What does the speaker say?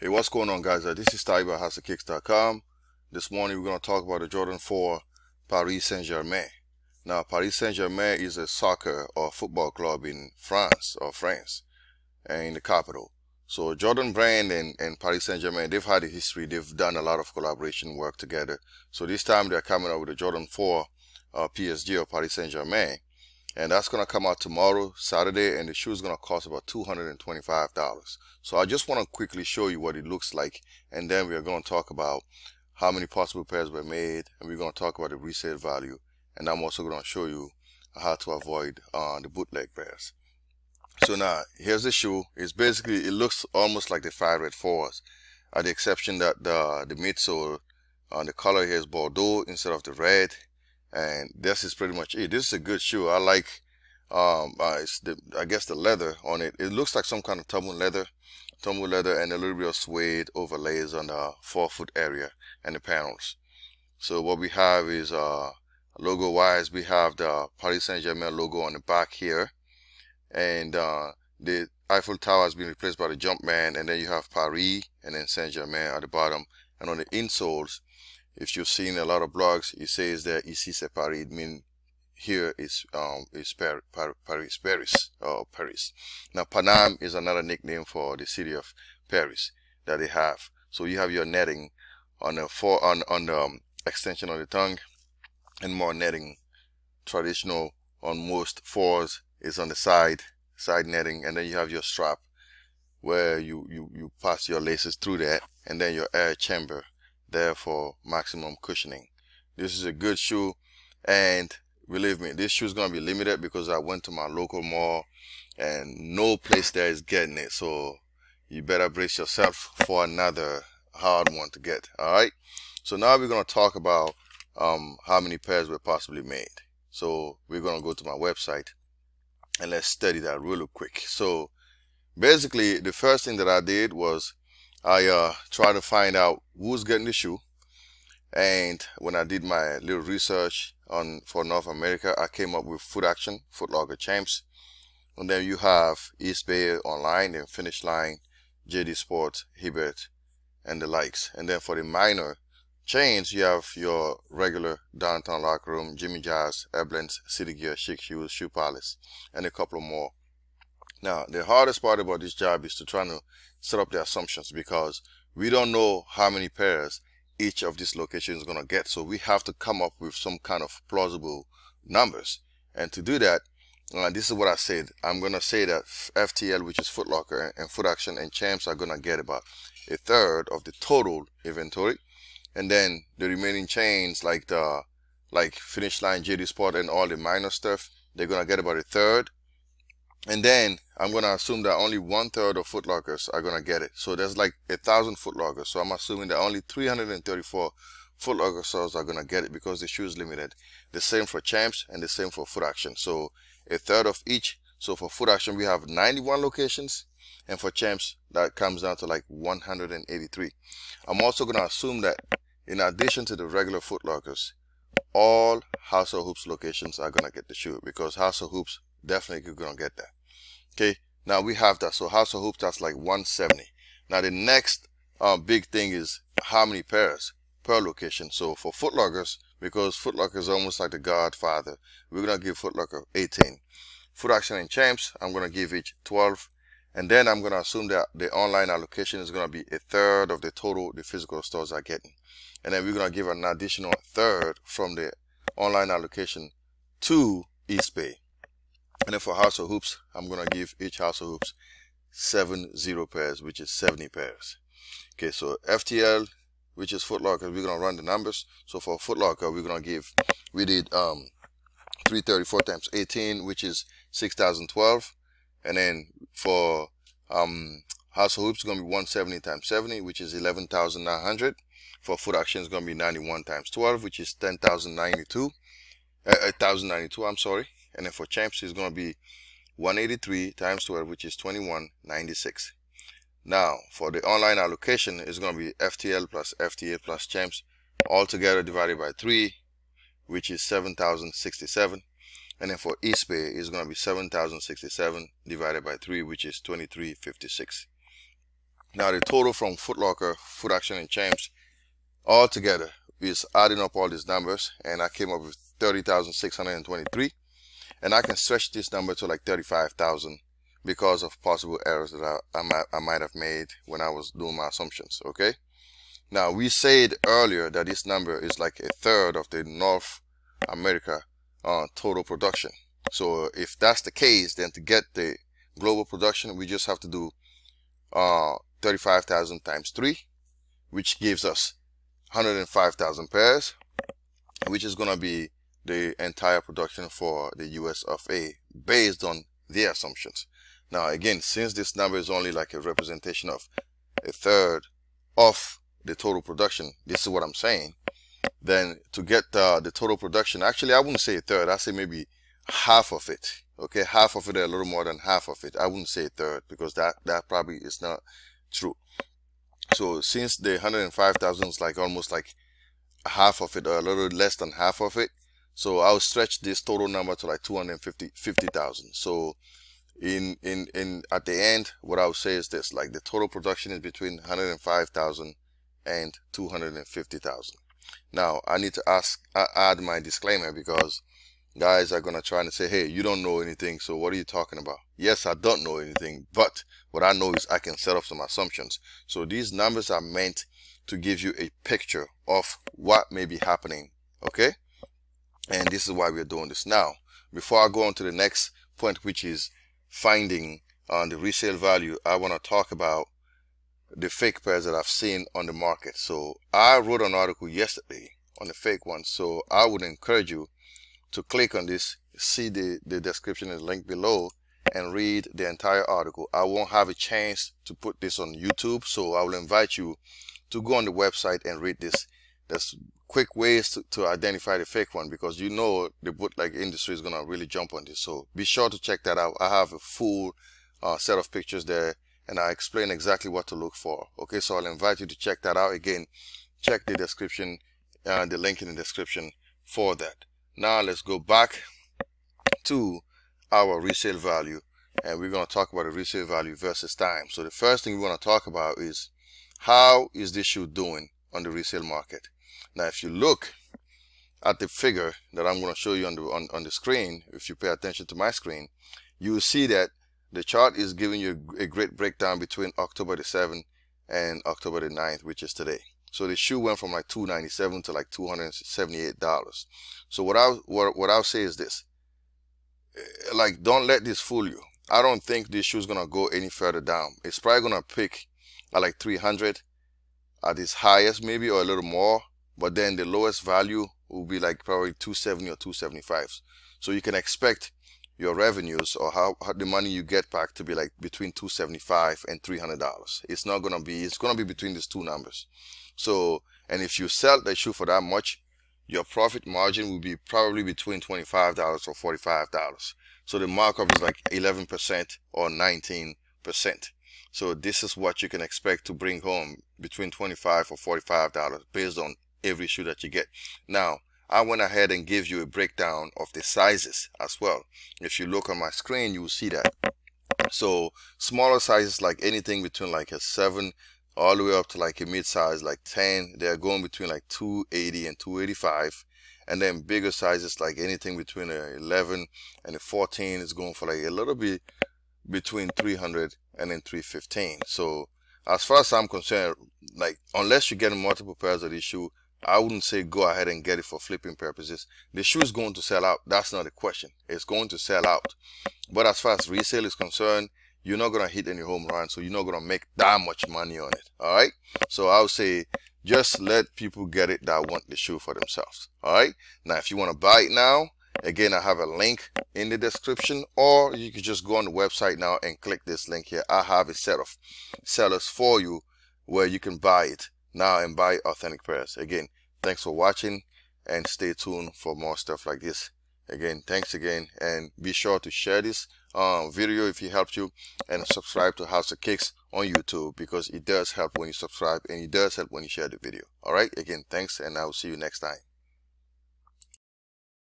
Hey, what's going on guys? Uh, this is Taiba This morning we're going to talk about the Jordan 4 Paris Saint-Germain. Now, Paris Saint-Germain is a soccer or football club in France or France and in the capital. So Jordan Brand and, and Paris Saint-Germain, they've had a history. They've done a lot of collaboration work together. So this time they're coming out with the Jordan 4 uh, PSG or Paris Saint-Germain and that's going to come out tomorrow saturday and the shoe is going to cost about $225 so i just want to quickly show you what it looks like and then we are going to talk about how many possible pairs were made and we're going to talk about the resale value and i'm also going to show you how to avoid uh, the bootleg pairs so now here's the shoe it's basically it looks almost like the fire red fours at the exception that the the midsole on uh, the color here is bordeaux instead of the red and this is pretty much it. This is a good shoe. I like, um, uh, the, I guess the leather on it. It looks like some kind of tumble leather, tumble leather, and a little bit of suede overlays on the forefoot area and the panels. So what we have is uh, logo wise, we have the Paris Saint Germain logo on the back here, and uh, the Eiffel Tower has been replaced by the Jumpman, and then you have Paris and then Saint Germain at the bottom, and on the insoles if you've seen a lot of blogs, it says that ici c'est Paris, it means here is um, is Paris, Paris, Paris, or Paris. Now, Panam is another nickname for the city of Paris that they have. So you have your netting on the for on on the um, extension of the tongue, and more netting, traditional on most fours is on the side side netting, and then you have your strap where you you you pass your laces through that, and then your air chamber there for maximum cushioning. This is a good shoe and believe me, this shoe is going to be limited because I went to my local mall and no place there is getting it. So you better brace yourself for another hard one to get. All right. So now we're going to talk about um, how many pairs were possibly made. So we're going to go to my website and let's study that real quick. So basically the first thing that I did was I uh, tried to find out who's getting the shoe. And when I did my little research on for North America, I came up with Foot Action, Foot Locker Champs. And then you have East Bay Online and Finish Line, JD Sports, Hibbert, and the likes. And then for the minor chains, you have your regular Downtown Locker Room, Jimmy Jazz, Eblens, City Gear, Chic Shoes, Shoe Palace, and a couple more. Now, the hardest part about this job is to try to set up the assumptions because we don't know how many pairs each of these locations is going to get. So we have to come up with some kind of plausible numbers. And to do that, uh, this is what I said. I'm going to say that FTL, which is Footlocker and FootAction and Champs are going to get about a third of the total inventory. And then the remaining chains like the like Finish Line, JD Sport and all the minor stuff, they're going to get about a third. And then I'm going to assume that only one third of footlockers are going to get it. So there's like a thousand footlockers. So I'm assuming that only 334 footlocker stores are going to get it because the shoe is limited. The same for champs and the same for foot action. So a third of each. So for foot action, we have 91 locations. And for champs, that comes down to like 183. I'm also going to assume that in addition to the regular footlockers, all House of Hoops locations are going to get the shoe because House of Hoops definitely going to get that. Okay, now we have that. So House of Hoops, that's like 170. Now the next uh, big thing is how many pairs per location. So for Footlockers, because Footlocker is almost like the godfather, we're going to give Footlocker 18. Foot Action and Champs, I'm going to give each 12. And then I'm going to assume that the online allocation is going to be a third of the total the physical stores are getting. And then we're going to give an additional third from the online allocation to East Bay. And then for house of hoops, I'm going to give each house of hoops seven zero pairs, which is 70 pairs. Okay, so FTL, which is Footlocker, we're going to run the numbers. So for Footlocker, we're going to give, we did um, 334 times 18, which is 6,012. And then for um, house of hoops, going to be 170 times 70, which is 11,900. For foot action, it's going to be 91 times 12, which is 10,092. Uh, 1,092, uh, I'm sorry. And then for champs, it's going to be 183 times 12, which is 2196. Now, for the online allocation, it's going to be FTL plus FTA plus champs, all together divided by 3, which is 7,067. And then for EastPay, it's going to be 7,067 divided by 3, which is 2356. Now, the total from Footlocker, foot Action, and Champs all together is adding up all these numbers, and I came up with 30,623 and I can stretch this number to like 35,000 because of possible errors that I, I, might, I might have made when I was doing my assumptions, okay? Now, we said earlier that this number is like a third of the North America uh, total production. So if that's the case, then to get the global production, we just have to do uh, 35,000 times 3, which gives us 105,000 pairs, which is going to be the entire production for the US of A based on their assumptions. Now again, since this number is only like a representation of a third of the total production, this is what I'm saying, then to get uh, the total production, actually I wouldn't say a third, I say maybe half of it, okay, half of it, a little more than half of it. I wouldn't say a third because that, that probably is not true. So since the 105,000 is like almost like half of it or a little less than half of it, so I'll stretch this total number to like 250,000. So in, in, in, at the end, what I'll say is this, like the total production is between 105,000 and 250,000. Now I need to ask, add my disclaimer because guys are going to try and say, hey, you don't know anything, so what are you talking about? Yes, I don't know anything, but what I know is I can set up some assumptions. So these numbers are meant to give you a picture of what may be happening, okay? and this is why we're doing this now before i go on to the next point which is finding on uh, the resale value i want to talk about the fake pairs that i've seen on the market so i wrote an article yesterday on the fake one so i would encourage you to click on this see the the description and link below and read the entire article i won't have a chance to put this on youtube so i will invite you to go on the website and read this that's quick ways to, to identify the fake one because you know the bootleg industry is going to really jump on this. So be sure to check that out. I have a full uh, set of pictures there and I explain exactly what to look for. Okay, so I'll invite you to check that out again. Check the description, uh, the link in the description for that. Now let's go back to our resale value and we're going to talk about the resale value versus time. So the first thing we want to talk about is how is this shoe doing on the resale market? Now, if you look at the figure that I'm going to show you on the, on, on the screen, if you pay attention to my screen, you will see that the chart is giving you a great breakdown between October the 7th and October the 9th, which is today. So the shoe went from like 297 to like $278. So what I what, what I'll say is this. Eh, like don't let this fool you. I don't think this shoe's going to go any further down. It's probably going to pick at like 300 at its highest maybe or a little more but then the lowest value will be like probably 270 or 275. So you can expect your revenues or how, how, the money you get back to be like between 275 and 300 dollars it's not going to be it's going to be between these two numbers so and if you sell the shoe for that much your profit margin will be probably between 25 dollars or 45 dollars so the markup is like 11 percent or 19 percent so this is what you can expect to bring home between 25 or 45 dollars based on every shoe that you get. Now, I went ahead and gave you a breakdown of the sizes as well. If you look on my screen, you will see that. So smaller sizes like anything between like a 7 all the way up to like a mid-size like 10, they're going between like 280 and 285. And then bigger sizes like anything between a 11 and a 14 is going for like a little bit between 300 and then 315. So as far as I'm concerned, like unless you get multiple pairs of these I wouldn't say go ahead and get it for flipping purposes. The shoe is going to sell out. That's not a question. It's going to sell out. But as far as resale is concerned, you're not going to hit any home run. So you're not going to make that much money on it. All right. So I would say just let people get it that want the shoe for themselves. All right. Now, if you want to buy it now, again, I have a link in the description or you can just go on the website now and click this link here. I have a set of sellers for you where you can buy it now and buy authentic pairs. Again, thanks for watching and stay tuned for more stuff like this. Again, thanks again and be sure to share this uh, video if it helped you and subscribe to House of Kicks on YouTube because it does help when you subscribe and it does help when you share the video. Alright, again, thanks and I will see you next time.